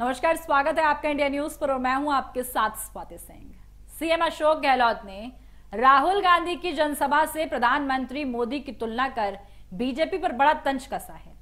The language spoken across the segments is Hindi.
नमस्कार स्वागत है आपका इंडिया न्यूज पर और मैं हूं आपके साथ स्वाति सिंह सीएम अशोक गहलोत ने राहुल गांधी की जनसभा से प्रधानमंत्री मोदी की तुलना कर बीजेपी पर बड़ा तंज कसा है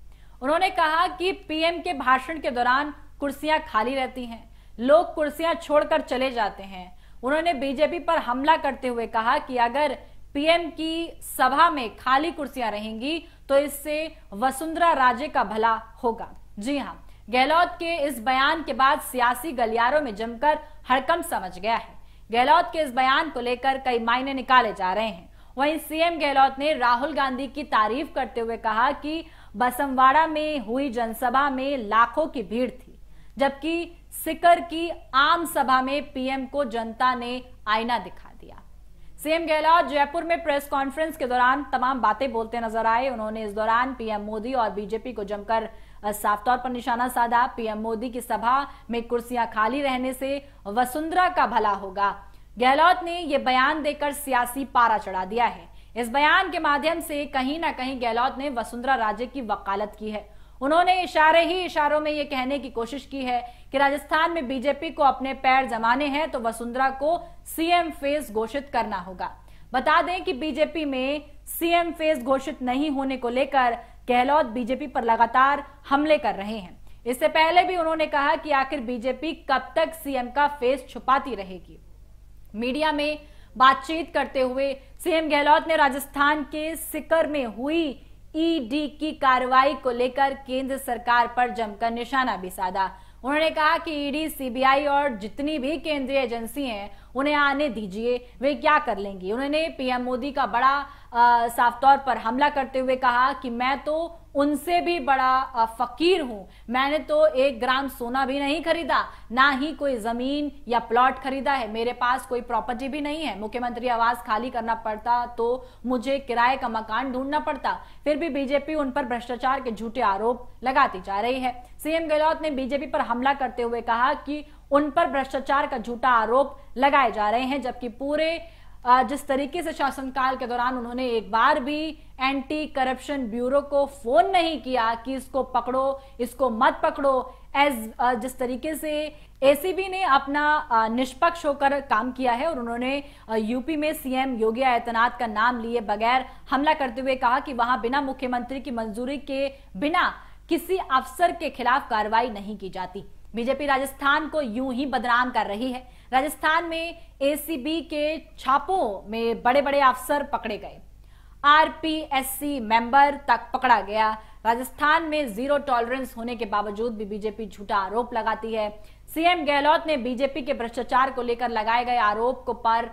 उन्होंने कहा कि पीएम के भाषण के दौरान कुर्सियां खाली रहती हैं लोग कुर्सियां छोड़कर चले जाते हैं उन्होंने बीजेपी पर हमला करते हुए कहा कि अगर पीएम की सभा में खाली कुर्सियां रहेंगी तो इससे वसुंधरा राजे का भला होगा जी हाँ गहलोत के इस बयान के बाद सियासी गलियारों में जमकर हड़कम समझ गया है गहलोत के इस बयान को लेकर कई मायने निकाले जा रहे हैं वहीं सीएम गहलोत ने राहुल गांधी की तारीफ करते हुए कहा कि बसमवाड़ा में हुई जनसभा में लाखों की भीड़ थी जबकि सिकर की आम सभा में पीएम को जनता ने आईना दिखाया सीएम गहलोत जयपुर में प्रेस कॉन्फ्रेंस के दौरान तमाम बातें बोलते नजर आए उन्होंने इस दौरान पीएम मोदी और बीजेपी को जमकर साफ तौर पर निशाना साधा पीएम मोदी की सभा में कुर्सियां खाली रहने से वसुंधरा का भला होगा गहलोत ने यह बयान देकर सियासी पारा चढ़ा दिया है इस बयान के माध्यम से कहीं ना कहीं गहलोत ने वसुंधरा राजे की वकालत की है उन्होंने इशारे ही इशारों में ये कहने की कोशिश की है कि राजस्थान में बीजेपी को अपने पैर जमाने हैं तो वसुंधरा को सीएम फेस घोषित करना होगा बता दें कि बीजेपी में सीएम फेस घोषित नहीं होने को लेकर गहलोत बीजेपी पर लगातार हमले कर रहे हैं इससे पहले भी उन्होंने कहा कि आखिर बीजेपी कब तक सीएम का फेस छुपाती रहेगी मीडिया में बातचीत करते हुए सीएम गहलोत ने राजस्थान के सिकर में हुई ईडी e की कार्रवाई को लेकर केंद्र सरकार पर जमकर निशाना भी साधा उन्होंने कहा कि ईडी e सीबीआई और जितनी भी केंद्रीय एजेंसी हैं उन्हें आने दीजिए वे क्या कर लेंगे उन्होंने पीएम मोदी का बड़ा आ, साफ तौर पर हमला करते हुए कहा कि मैं तो उनसे भी बड़ा फकीर हूं मैंने तो एक ग्राम सोना भी नहीं खरीदा ना ही कोई जमीन या प्लॉट खरीदा है मेरे पास कोई प्रॉपर्टी भी नहीं है मुख्यमंत्री आवास खाली करना पड़ता तो मुझे किराए का मकान ढूंढना पड़ता फिर भी बीजेपी उन पर भ्रष्टाचार के झूठे आरोप लगाती जा रही है सीएम गहलोत ने बीजेपी पर हमला करते हुए कहा कि उन पर भ्रष्टाचार का झूठा आरोप लगाए जा रहे हैं जबकि पूरे जिस तरीके से शासनकाल के दौरान उन्होंने एक बार भी एंटी करप्शन ब्यूरो को फोन नहीं किया कि इसको पकड़ो इसको मत पकड़ो एज जिस तरीके से एसीबी ने अपना निष्पक्ष होकर काम किया है और उन्होंने यूपी में सीएम योगी आदित्यनाथ का नाम लिए बगैर हमला करते हुए कहा कि वहां बिना मुख्यमंत्री की मंजूरी के बिना किसी अफसर के खिलाफ कार्रवाई नहीं की जाती बीजेपी राजस्थान को यूं ही बदनाम कर रही है राजस्थान में एसीबी के छापों में बड़े बड़े अफसर पकड़े गए आरपीएससी मेंबर तक पकड़ा गया राजस्थान में जीरो टॉलरेंस होने के बावजूद भी बीजेपी झूठा आरोप लगाती है सीएम गहलोत ने बीजेपी के भ्रष्टाचार को लेकर लगाए गए आरोप को पर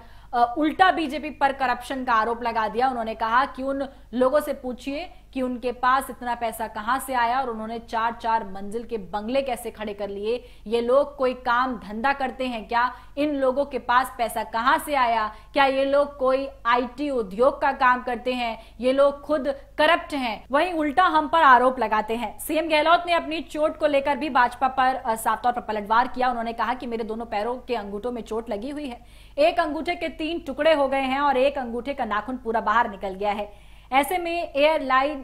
उल्टा बीजेपी पर करप्शन का आरोप लगा दिया उन्होंने कहा कि उन लोगों से पूछिए कि उनके पास इतना पैसा कहां से आया और उन्होंने चार चार मंजिल के बंगले कैसे खड़े कर लिए ये लोग कोई काम धंधा करते हैं क्या इन लोगों के पास पैसा कहां से आया क्या ये लोग कोई आईटी उद्योग का काम करते हैं ये लोग खुद करप्ट हैं वहीं उल्टा हम पर आरोप लगाते हैं सीएम गहलोत ने अपनी चोट को लेकर भी भाजपा पर साफ तौर पर पलटवार किया उन्होंने कहा कि मेरे दोनों पैरों के अंगूठों में चोट लगी हुई है एक अंगूठे के तीन टुकड़े हो गए हैं और एक अंगूठे का नाखून पूरा बाहर निकल गया है ऐसे में एयरलाइन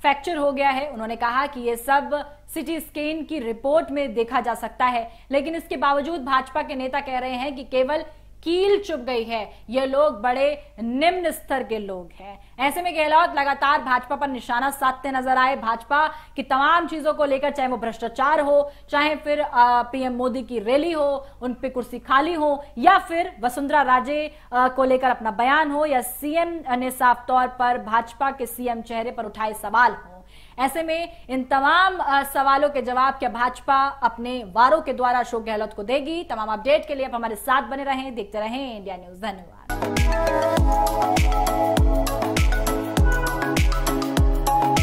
फ्रैक्चर हो गया है उन्होंने कहा कि ये सब सिटी स्कैन की रिपोर्ट में देखा जा सकता है लेकिन इसके बावजूद भाजपा के नेता कह रहे हैं कि केवल कील चुप गई है ये लोग बड़े निम्न स्तर के लोग हैं ऐसे में गहलोत लगातार भाजपा पर निशाना साधते नजर आए भाजपा की तमाम चीजों को लेकर चाहे वो भ्रष्टाचार हो चाहे फिर पीएम मोदी की रैली हो उन पे कुर्सी खाली हो या फिर वसुंधरा राजे को लेकर अपना बयान हो या सीएम ने साफ तौर पर भाजपा के सीएम चेहरे पर उठाए सवाल हो ऐसे में इन तमाम सवालों के जवाब क्या भाजपा अपने वारों के द्वारा अशोक गहलोत को देगी तमाम अपडेट के लिए आप हमारे साथ बने रहें देखते रहें इंडिया न्यूज धन्यवाद